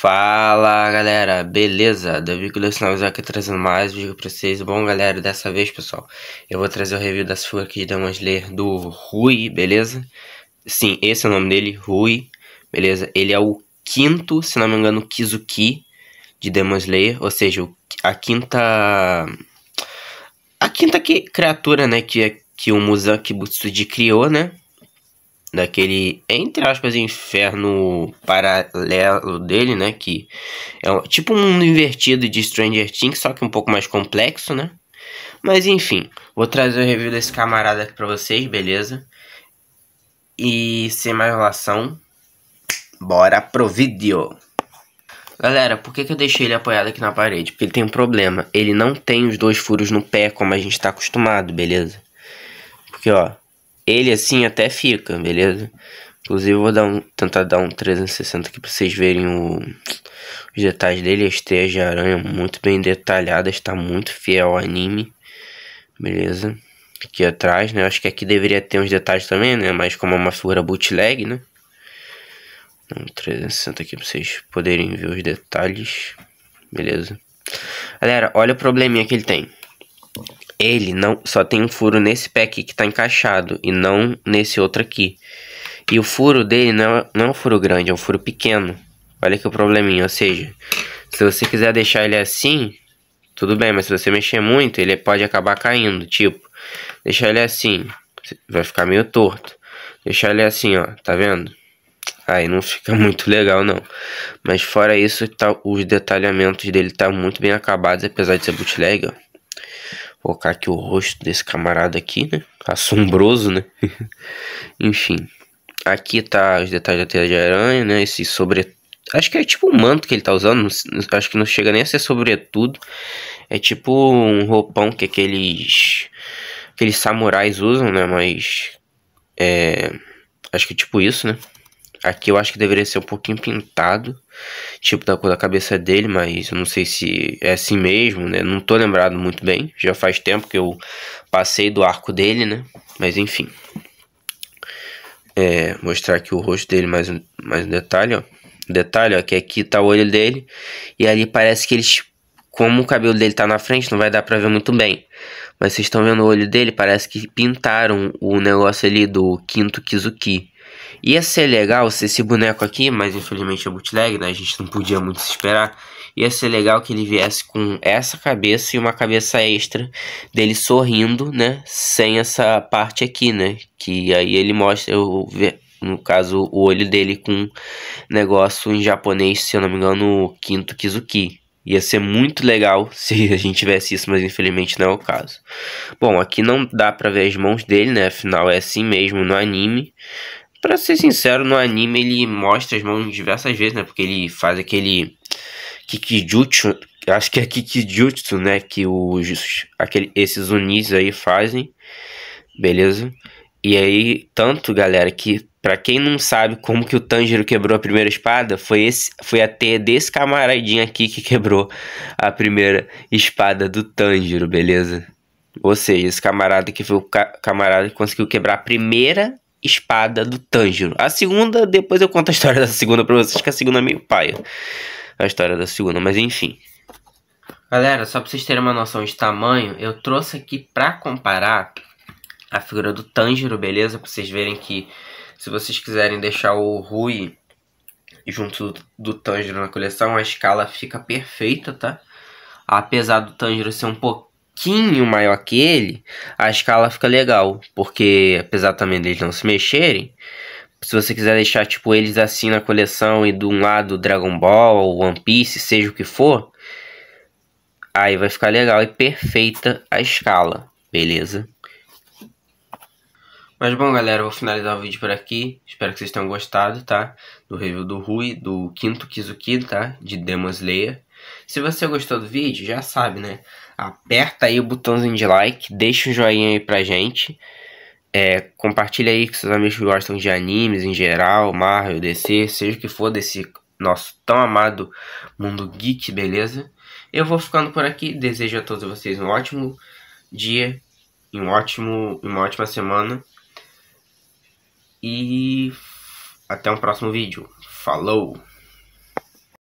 Fala galera, beleza? Davi Colecionáveis aqui trazendo mais vídeo pra vocês. Bom galera, dessa vez pessoal, eu vou trazer o review das figura aqui de Demon Slayer do Rui, beleza? Sim, esse é o nome dele, Rui, beleza? Ele é o quinto, se não me engano, Kizuki de Demon Slayer, ou seja, a quinta... A quinta que, criatura, né, que, é, que o Musa Kibutsuji criou, né? daquele entre aspas, inferno paralelo dele, né? Que é um, tipo um mundo invertido de Stranger Things, só que um pouco mais complexo, né? Mas enfim, vou trazer o review desse camarada aqui pra vocês, beleza? E sem mais relação, bora pro vídeo! Galera, por que, que eu deixei ele apoiado aqui na parede? Porque ele tem um problema, ele não tem os dois furos no pé como a gente tá acostumado, beleza? Porque ó, ele assim até fica, beleza? Inclusive vou dar um, tentar dar um 360 aqui pra vocês verem o, os detalhes dele. As teias de aranha muito bem detalhadas, tá muito fiel ao anime, beleza? Aqui atrás, né? Acho que aqui deveria ter uns detalhes também, né? Mas como é uma figura bootleg, né? Um 360 aqui pra vocês poderem ver os detalhes, beleza? Galera, olha o probleminha que ele tem. Ele não só tem um furo nesse pé aqui que está encaixado e não nesse outro aqui. E o furo dele não é, não é um furo grande, é um furo pequeno. Olha que o probleminha, ou seja, se você quiser deixar ele assim, tudo bem, mas se você mexer muito, ele pode acabar caindo, tipo, deixar ele assim, vai ficar meio torto. Deixar ele assim, ó, tá vendo? Aí não fica muito legal não. Mas fora isso, tá, os detalhamentos dele tá muito bem acabados, apesar de ser bootleg, ó colocar aqui o rosto desse camarada aqui, né? Assombroso, né? Enfim. Aqui tá os detalhes da teia de aranha, né? Esse sobre... Acho que é tipo um manto que ele tá usando. Acho que não chega nem a ser sobretudo. É tipo um roupão que aqueles... Aqueles samurais usam, né? Mas... É... Acho que é tipo isso, né? Aqui eu acho que deveria ser um pouquinho pintado, tipo da cor da cabeça dele, mas eu não sei se é assim mesmo, né? Não tô lembrado muito bem. Já faz tempo que eu passei do arco dele, né? Mas enfim. É, mostrar aqui o rosto dele mais um, mais um detalhe, ó. Detalhe, ó, que aqui tá o olho dele e ali parece que eles como o cabelo dele tá na frente, não vai dar pra ver muito bem. Mas vocês estão vendo o olho dele, parece que pintaram o negócio ali do quinto Kizuki. Ia ser legal se esse boneco aqui, mas infelizmente é bootleg, né? A gente não podia muito se esperar. Ia ser legal que ele viesse com essa cabeça e uma cabeça extra dele sorrindo, né? Sem essa parte aqui, né? Que aí ele mostra, o, no caso, o olho dele com negócio em japonês, se eu não me engano, o quinto Kizuki. Ia ser muito legal se a gente tivesse isso, mas infelizmente não é o caso. Bom, aqui não dá pra ver as mãos dele, né? Afinal é assim mesmo no anime para ser sincero, no anime ele mostra as mãos diversas vezes, né? Porque ele faz aquele Kikijutsu, acho que é Kikijutsu, né? Que os, aquele, esses unis aí fazem, beleza? E aí, tanto, galera, que para quem não sabe como que o Tanjiro quebrou a primeira espada, foi esse, foi a desse camaradinho aqui que quebrou a primeira espada do Tanjiro, beleza? Ou seja, esse camarada que foi o ca camarada que conseguiu quebrar a primeira espada do Tanjiro. A segunda, depois eu conto a história da segunda pra vocês, que a segunda é meio paia. A história da segunda, mas enfim. Galera, só pra vocês terem uma noção de tamanho, eu trouxe aqui pra comparar a figura do Tanjiro, beleza? Pra vocês verem que se vocês quiserem deixar o Rui junto do, do Tanjiro na coleção, a escala fica perfeita, tá? Apesar do Tanjiro ser um pouco pouquinho maior que ele, a escala fica legal. Porque apesar também deles não se mexerem, se você quiser deixar tipo eles assim na coleção e de um lado Dragon Ball, One Piece, seja o que for, aí vai ficar legal e perfeita a escala, beleza? Mas bom, galera, vou finalizar o vídeo por aqui. Espero que vocês tenham gostado, tá? Do review do Rui, do quinto Kizuki, tá? De Demon Slayer. Se você gostou do vídeo, já sabe, né? Aperta aí o botãozinho de like, deixa o um joinha aí pra gente. É, compartilha aí com seus amigos que gostam de animes em geral, Marvel, DC, seja o que for desse nosso tão amado mundo geek, beleza? Eu vou ficando por aqui, desejo a todos vocês um ótimo dia, um ótimo, uma ótima semana e até um próximo vídeo. Falou!